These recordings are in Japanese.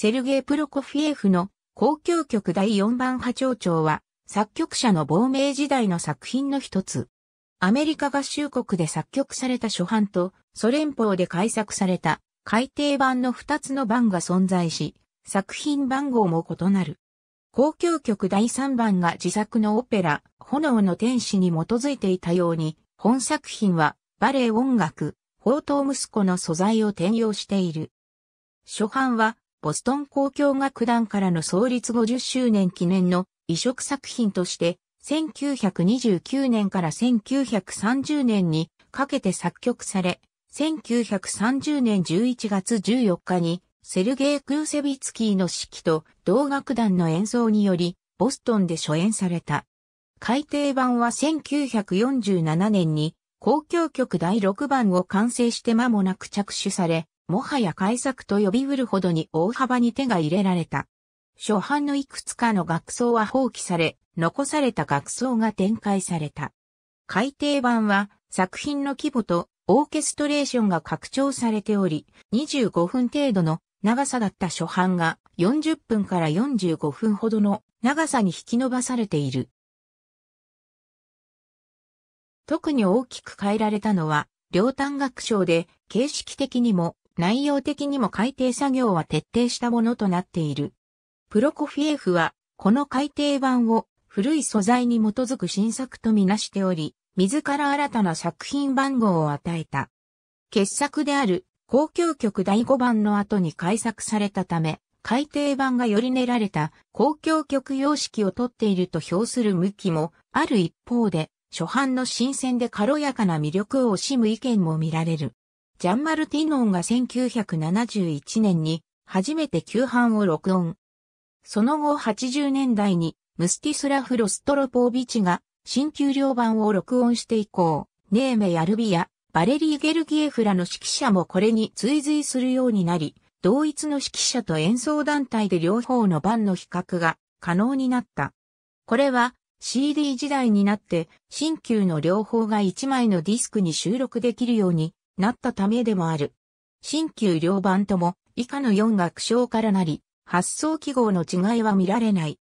セルゲイ・プロコフィエフの公共曲第4番波長調は、作曲者の亡命時代の作品の一つ。アメリカ合衆国で作曲された初版と、ソ連邦で改作された改訂版の2つの版が存在し、作品番号も異なる。公共曲第3番が自作のオペラ、炎の天使に基づいていたように、本作品はバレエ音楽、宝刀息子の素材を転用している。初版はボストン公共楽団からの創立50周年記念の移植作品として、1929年から1930年にかけて作曲され、1930年11月14日にセルゲイ・クーセビツキーの指揮と同楽団の演奏により、ボストンで初演された。改訂版は1947年に、公共曲第6番を完成して間もなく着手され、もはや改作と呼びうるほどに大幅に手が入れられた。初版のいくつかの学装は放棄され、残された学装が展開された。改訂版は作品の規模とオーケストレーションが拡張されており、25分程度の長さだった初版が40分から45分ほどの長さに引き伸ばされている。特に大きく変えられたのは、両端楽章で、形式的にも内容的にも改訂作業は徹底したものとなっている。プロコフィエフは、この改訂版を古い素材に基づく新作とみなしており、自ら新たな作品番号を与えた。傑作である交響曲第5番の後に改作されたため、改訂版がより練られた交響曲様式をとっていると評する向きもある一方で、初版の新鮮で軽やかな魅力を惜しむ意見も見られる。ジャンマルティノンが1971年に初めて旧版を録音。その後80年代にムスティスラフ・ロストロポービチが新旧両版を録音して以降、ネーメ・ヤルビやバレリー・ゲルギエフらの指揮者もこれに追随するようになり、同一の指揮者と演奏団体で両方の版の比較が可能になった。これは CD 時代になって新旧の両方が1枚のディスクに収録できるようになったためでもある。新旧両版とも以下の4楽章からなり、発想記号の違いは見られない。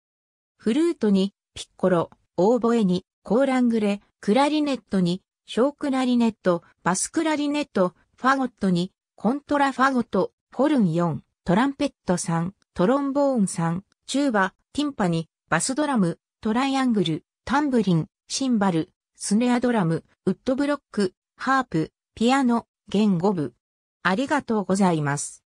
フルートに、ピッコロ、オーボエに、コーラングレ、クラリネットに、ショークラリネット、バスクラリネット、ファゴットに、コントラファゴト、ホルン4、トランペット3、トロンボーン3、チューバ、ティンパニ、バスドラム、トライアングル、タンブリン、シンバル、スネアドラム、ウッドブロック、ハープ、ピアノ、言語部。ありがとうございます。